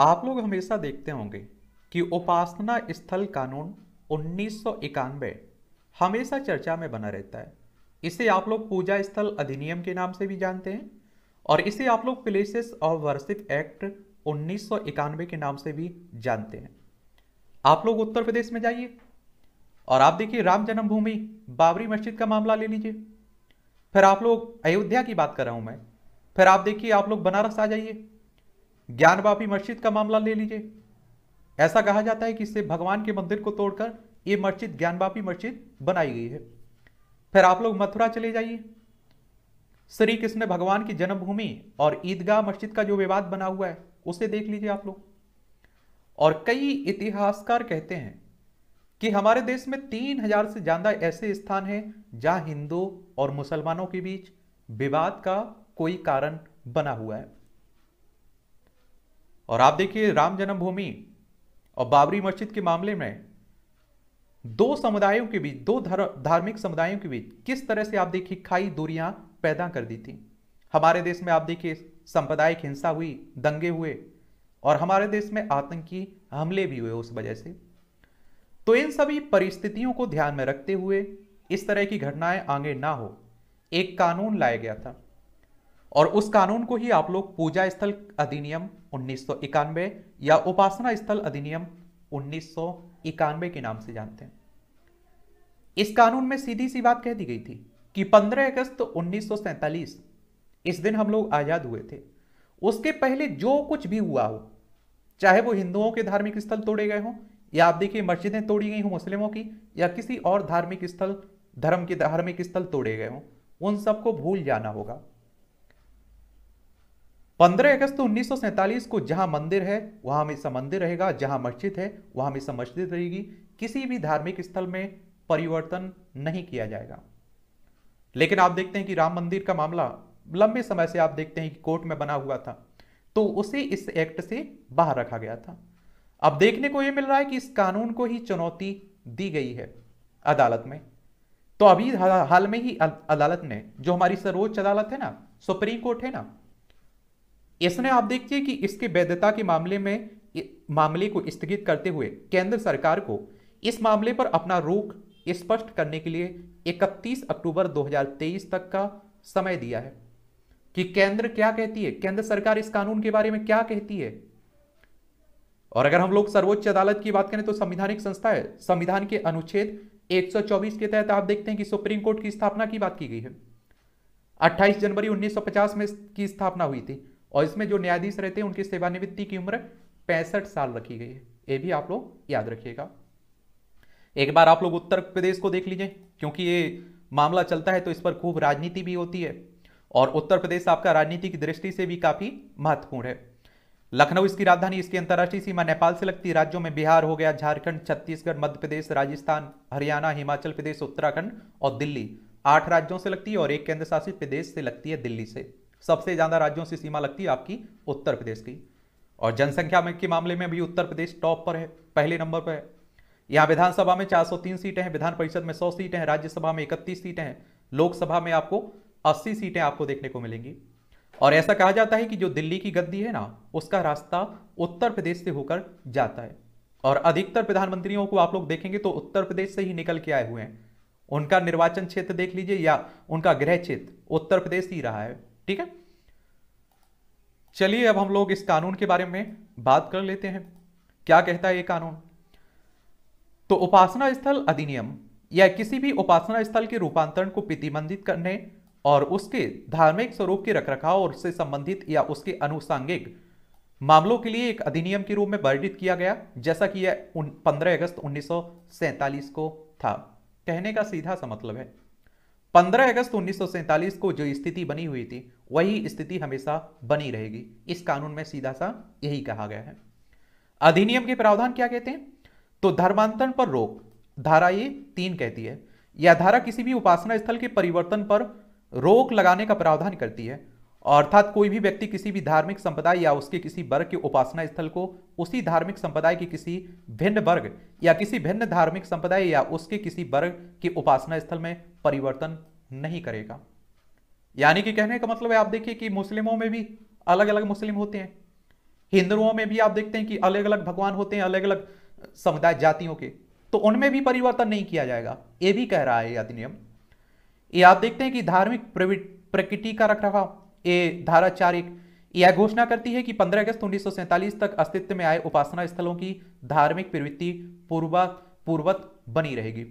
आप लोग हमेशा देखते होंगे कि उपासना स्थल कानून उन्नीस हमेशा चर्चा में बना रहता है इसे आप लोग पूजा स्थल अधिनियम के नाम से भी जानते हैं और इसे आप लोग प्लेसेस ऑफ वर्शिप एक्ट उन्नीस के नाम से भी जानते हैं आप लोग उत्तर प्रदेश में जाइए और आप देखिए राम जन्मभूमि बाबरी मस्जिद का मामला ले लीजिए फिर आप लोग अयोध्या की बात कर रहा हूं मैं फिर आप देखिए आप लोग बनारस आ जाइए ज्ञान ज्ञानवापी मस्जिद का मामला ले लीजिए ऐसा कहा जाता है कि इससे भगवान के मंदिर को तोड़कर ये मस्जिद ज्ञान ज्ञानवापी मस्जिद बनाई गई है फिर आप लोग मथुरा चले जाइए श्री कृष्ण भगवान की जन्मभूमि और ईदगाह मस्जिद का जो विवाद बना हुआ है उसे देख लीजिए आप लोग और कई इतिहासकार कहते हैं कि हमारे देश में तीन हजार से ज्यादा ऐसे स्थान हैं जहां हिंदू और मुसलमानों के बीच विवाद का कोई कारण बना हुआ है और आप देखिए राम जन्मभूमि और बाबरी मस्जिद के मामले में दो समुदायों के बीच दो धार्मिक समुदायों के बीच किस तरह से आप देखिए खाई दूरियां पैदा कर दी थी हमारे देश में आप देखिए सांप्रदायिक हिंसा हुई दंगे हुए और हमारे देश में आतंकी हमले भी हुए उस वजह से तो इन सभी परिस्थितियों को ध्यान में रखते हुए इस तरह की घटनाएं आगे ना हो एक कानून लाया गया था और उस कानून को ही आप लोग पूजा स्थल अधिनियम उन्नीस या उपासना स्थल अधिनियम उन्नीस के नाम से जानते हैं इस कानून में सीधी सी बात कह दी गई थी कि 15 अगस्त उन्नीस इस दिन हम लोग आजाद हुए थे उसके पहले जो कुछ भी हुआ हो चाहे वो हिंदुओं के धार्मिक स्थल तोड़े गए हों या आप देखिए मस्जिदें तोड़ी गई हों मुस्लिमों की या किसी और धार्मिक स्थल धर्म के धार्मिक स्थल तोड़े गए हों उन सबको भूल जाना होगा पंद्रह अगस्त उन्नीस को जहां मंदिर है वहां हमेशा मंदिर रहेगा जहां मस्जिद है वहां हमेशा मस्जिद रहेगी किसी भी धार्मिक स्थल में परिवर्तन नहीं किया जाएगा लेकिन आप देखते हैं कि राम मंदिर का मामला लंबे समय से आप देखते हैं कि कोर्ट में बना हुआ था तो उसे इस एक्ट से बाहर रखा गया था अब देखने को यह मिल रहा है कि इस कानून को ही चुनौती दी गई है अदालत में तो अभी हाल में ही अदालत ने जो हमारी सर्वोच्च अदालत है ना सुप्रीम कोर्ट है ना इसने आप देखिए कि इसके वैधता के मामले में मामले को स्थगित करते हुए केंद्र सरकार को इस मामले पर अपना रोक स्पष्ट करने के लिए 31 अक्टूबर 2023 तक का समय दिया है कि केंद्र क्या कहती है केंद्र सरकार इस कानून के बारे में क्या कहती है और अगर हम लोग सर्वोच्च अदालत की बात करें तो संविधानिक संस्था है संविधान के अनुच्छेद 124 के तहत आप देखते हैं कि सुप्रीम कोर्ट की स्थापना की बात की गई है 28 जनवरी 1950 में की स्थापना हुई थी और इसमें जो न्यायाधीश रहते हैं उनकी सेवानिवृत्ति की उम्र पैंसठ साल रखी गई है ये भी आप लोग याद रखिएगा एक बार आप लोग उत्तर प्रदेश को देख लीजिए क्योंकि ये मामला चलता है तो इस पर खूब राजनीति भी होती है और उत्तर प्रदेश आपका राजनीति की दृष्टि से भी काफ़ी महत्वपूर्ण है लखनऊ इसकी राजधानी इसकी अंतर्राष्ट्रीय सीमा नेपाल से लगती राज्यों में बिहार हो गया झारखंड छत्तीसगढ़ मध्य प्रदेश राजस्थान हरियाणा हिमाचल प्रदेश उत्तराखंड और दिल्ली आठ राज्यों से लगती है और एक केंद्र शासित प्रदेश से लगती है दिल्ली से सबसे ज़्यादा राज्यों से सीमा लगती है आपकी उत्तर प्रदेश की और जनसंख्या में के मामले में भी उत्तर प्रदेश टॉप पर है पहले नंबर पर है यहाँ विधानसभा में 403 सीटें हैं विधान परिषद में 100 सीटें हैं राज्यसभा में 31 सीटें हैं लोकसभा में आपको 80 सीटें आपको देखने को मिलेंगी और ऐसा कहा जाता है कि जो दिल्ली की गद्दी है ना उसका रास्ता उत्तर प्रदेश से होकर जाता है और अधिकतर प्रधानमंत्रियों को आप लोग देखेंगे तो उत्तर प्रदेश से ही निकल के आए हुए हैं उनका निर्वाचन क्षेत्र देख लीजिए या उनका गृह क्षेत्र उत्तर प्रदेश ही रहा है ठीक है चलिए अब हम लोग इस कानून के बारे में बात कर लेते हैं क्या कहता है ये कानून तो उपासना स्थल अधिनियम या किसी भी उपासना स्थल के रूपांतरण को प्रतिबंधित करने और उसके धार्मिक स्वरूप के रखरखाव और उससे संबंधित या उसके अनुसांगिक मामलों के लिए एक अधिनियम के रूप में वर्णित किया गया जैसा कि यह पंद्रह अगस्त उन्नीस को था कहने का सीधा सा मतलब है 15 अगस्त उन्नीस को जो स्थिति बनी हुई थी वही स्थिति हमेशा बनी रहेगी इस कानून में सीधा सा यही कहा गया है अधिनियम के प्रावधान क्या कहते हैं तो धर्मांतरण पर रोक धारा ये तीन कहती है यह धारा किसी भी उपासना स्थल के परिवर्तन पर रोक लगाने का प्रावधान करती है अर्थात कोई भी व्यक्ति किसी भी धार्मिक संप्रदाय या उसके किसी वर्ग के उपासना स्थल को उसी धार्मिक संप्रदाय के किसी भिन्न वर्ग या किसी भिन्न धार्मिक संप्रदाय या उसके किसी वर्ग के उपासना स्थल में परिवर्तन नहीं करेगा यानी कि कहने का मतलब है आप देखिए कि मुस्लिमों में भी अलग अलग मुस्लिम होते हैं हिंदुओं में भी आप देखते हैं कि अलग अलग भगवान होते हैं अलग अलग समुदाय जातियों के तो उनमें भी परिवर्तन नहीं किया जाएगा ये भी कह रहा है अधिनियम ये आप देखते हैं कि धार्मिक प्रकृति का रख रखाव ये धारा चार एक यह घोषणा करती है कि 15 अगस्त उन्नीस तक अस्तित्व में आए उपासना स्थलों की धार्मिक प्रवृत्ति पूर्वा पूर्वत बनी रहेगी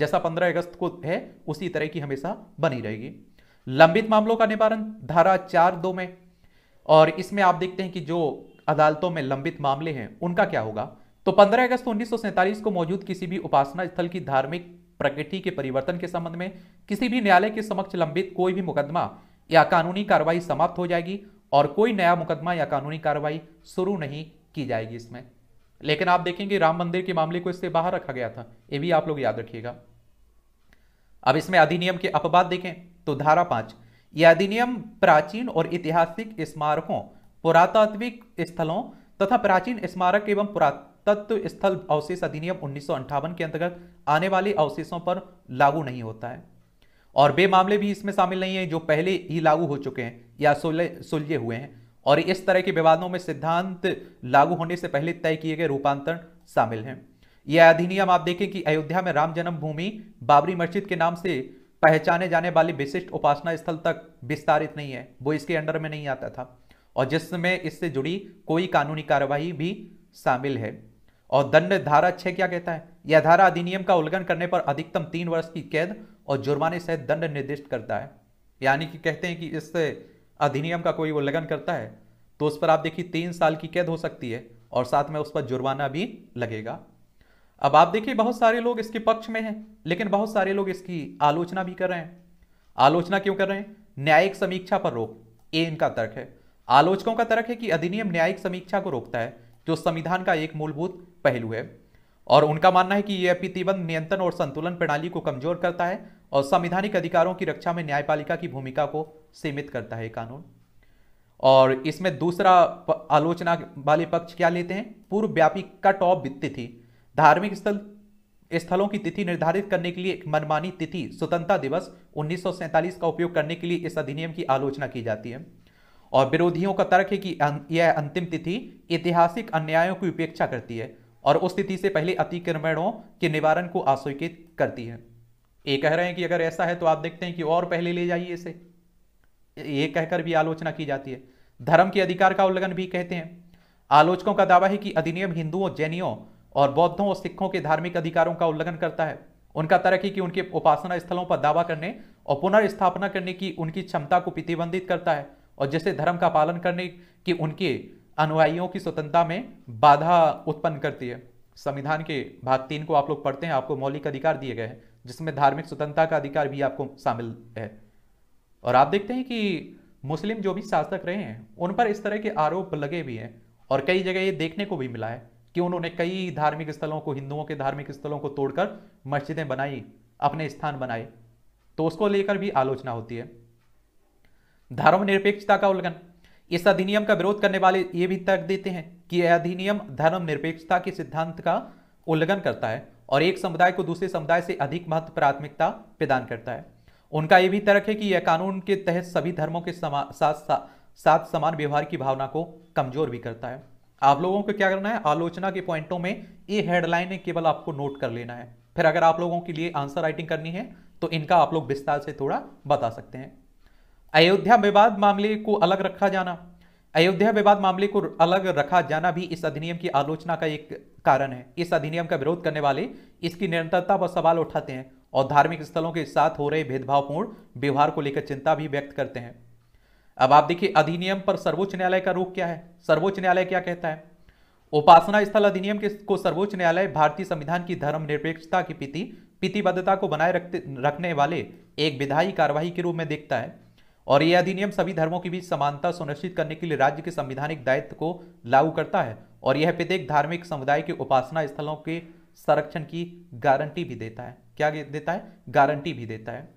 जैसा 15 अगस्त को है उसी तरह की हमेशा बनी रहेगी लंबित मामलों का निवारण धारा चार दो में और इसमें आप देखते हैं कि जो अदालतों में लंबित मामले हैं उनका क्या होगा तो 15 अगस्त उन्नीस को मौजूद किसी भी उपासना स्थल की धार्मिक प्रकृति के परिवर्तन के संबंध में किसी भी न्यायालय के समक्ष लंबित कोई भी मुकदमा या कानूनी कार्रवाई समाप्त हो जाएगी और कोई नया मुकदमा या कानूनी कार्रवाई शुरू नहीं की जाएगी इसमें लेकिन आप देखेंगे राम मंदिर के मामले को इससे बाहर रखा गया था ये भी आप लोग याद रखिएगा अब इसमें अधिनियम के अपवाद देखें तो धारा पांच यह अधिनियम प्राचीन और ऐतिहासिक स्मारकों पुरातात्विक स्थलों तथा प्राचीन स्मारक एवं पुरातत्व स्थल अवशेष अधिनियम उन्नीस के अंतर्गत आने वाले अवशेषों पर लागू नहीं होता है और वे मामले भी इसमें शामिल नहीं है जो पहले ही लागू हो चुके हैं या सुलझे हुए हैं और इस तरह के विवादों में सिद्धांत लागू होने से पहले तय किए गए रूपांतरण शामिल हैं यह अधिनियम आप देखें कि अयोध्या में राम जन्मभूमि बाबरी मस्जिद के नाम से पहचाने जाने वाले विशिष्ट उपासना स्थल तक विस्तारित नहीं है वो इसके अंडर में नहीं आता था और जिसमें इससे जुड़ी कोई कानूनी कार्यवाही भी शामिल है और दंड धारा छह क्या कहता है यह धारा अधिनियम का उल्लंघन करने पर अधिकतम तीन वर्ष की कैद और जुर्माने सहित दंड निर्दिष्ट करता है यानी कि कहते हैं कि इससे अधिनियम का कोई उल्लंघन करता है तो उस पर आप देखिए तीन साल की कैद हो सकती है और साथ में उस पर जुर्माना भी लगेगा अब आप देखिए बहुत सारे लोग इसके पक्ष में हैं लेकिन बहुत सारे लोग इसकी आलोचना भी कर रहे हैं आलोचना क्यों कर रहे हैं न्यायिक समीक्षा पर रोक ये इनका तर्क है आलोचकों का तर्क है कि अधिनियम न्यायिक समीक्षा को रोकता है जो संविधान का एक मूलभूत पहलू है और उनका मानना है कि यह प्रतिबंध नियंत्रण और संतुलन प्रणाली को कमजोर करता है और संविधानिक अधिकारों की रक्षा में न्यायपालिका की भूमिका को सीमित करता है कानून और इसमें दूसरा आलोचना वाले पक्ष क्या लेते हैं पूर्व व्यापी कट ऑफ तिथि धार्मिक स्थल स्थलों की तिथि निर्धारित करने के लिए एक मनमानी तिथि स्वतंत्रता दिवस उन्नीस का उपयोग करने के लिए इस अधिनियम की आलोचना की जाती है और विरोधियों का तर्क है कि अं, यह अंतिम तिथि ऐतिहासिक अन्यायों की उपेक्षा करती है और उस तिथि से पहले अतिक्रमणों के निवारण को आस्वीकृत करती है ये कह रहे हैं कि अगर ऐसा है तो आप देखते हैं कि और पहले ले जाइए इसे ये कहकर भी आलोचना की जाती है धर्म के अधिकार का उल्लंघन भी कहते हैं आलोचकों का दावा है कि अधिनियम हिंदुओं जैनियों और बौद्धों और सिखों के धार्मिक अधिकारों का उल्लंघन करता है उनका तर्क है कि उनके उपासना स्थलों पर दावा करने और पुनर्स्थापना करने की उनकी क्षमता को प्रतिबंधित करता है और जैसे धर्म का पालन करने की उनके अनुयायियों की स्वतंत्रता में बाधा उत्पन्न करती है संविधान के भाग तीन को आप लोग पढ़ते हैं आपको मौलिक अधिकार दिए गए हैं जिसमें धार्मिक स्वतंत्रता का अधिकार भी आपको शामिल है और आप देखते हैं कि मुस्लिम जो भी शासक रहे हैं उन पर इस तरह के आरोप लगे भी हैं और कई जगह ये देखने को भी मिला है कि उन्होंने कई धार्मिक स्थलों को हिंदुओं के धार्मिक स्थलों को तोड़कर मस्जिदें बनाई अपने स्थान बनाए तो उसको लेकर भी आलोचना होती है धर्मनिरपेक्षता का उल्लंघन इस अधिनियम का विरोध करने वाले ये भी तर्क देते हैं कि यह अधिनियम धर्मनिरपेक्षता के सिद्धांत का उल्लंघन करता है और एक समुदाय को दूसरे समुदाय से अधिक महत्व प्राथमिकता प्रदान करता है उनका यह भी तर्क है कि यह कानून के तहत सभी धर्मों के समा, साथ सा, साथ समान व्यवहार की भावना को कमजोर भी करता है आप लोगों को क्या करना है आलोचना के पॉइंटों में ये हेडलाइन केवल आपको नोट कर लेना है फिर अगर आप लोगों के लिए आंसर राइटिंग करनी है तो इनका आप लोग विस्तार से थोड़ा बता सकते हैं अयोध्या विवाद मामले को अलग रखा जाना अयोध्या विवाद मामले को अलग रखा जाना भी इस अधिनियम की आलोचना का एक कारण है इस अधिनियम का विरोध करने वाले इसकी निरंतरता पर सवाल उठाते हैं और धार्मिक स्थलों के साथ हो रहे भेदभावपूर्ण व्यवहार को लेकर चिंता भी व्यक्त करते हैं अब आप देखिए अधिनियम पर सर्वोच्च न्यायालय का रुख क्या है सर्वोच्च न्यायालय क्या कहता है उपासना स्थल अधिनियम के को सर्वोच्च न्यायालय भारतीय संविधान की धर्मनिरपेक्षता की पीति पीतिबद्धता को बनाए रखते रखने वाले एक विधायी कार्यवाही के रूप में देखता है और यह अधिनियम सभी धर्मों के बीच समानता सुनिश्चित करने के लिए राज्य के संविधानिक दायित्व को लागू करता है और यह प्रत्येक धार्मिक समुदाय के उपासना स्थलों के संरक्षण की गारंटी भी देता है क्या देता है गारंटी भी देता है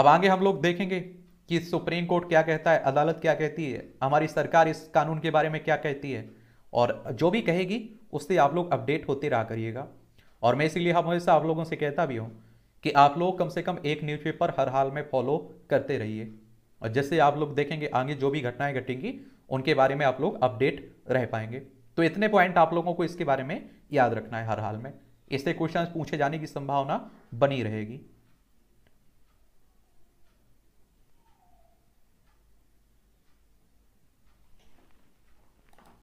अब आगे हम लोग देखेंगे कि सुप्रीम कोर्ट क्या कहता है अदालत क्या कहती है हमारी सरकार इस कानून के बारे में क्या कहती है और जो भी कहेगी उससे आप लोग अपडेट होते रहा करिएगा और मैं इसीलिए हमेशा आप लोगों से कहता भी हूँ कि आप लोग कम से कम एक न्यूज़पेपर हर हाल में फॉलो करते रहिए और जैसे आप लोग देखेंगे आगे जो भी घटनाएं घटेंगी उनके बारे में आप लोग अपडेट रह पाएंगे तो इतने पॉइंट आप लोगों को इसके बारे में याद रखना है हर हाल में इससे क्वेश्चन पूछे जाने की संभावना बनी रहेगी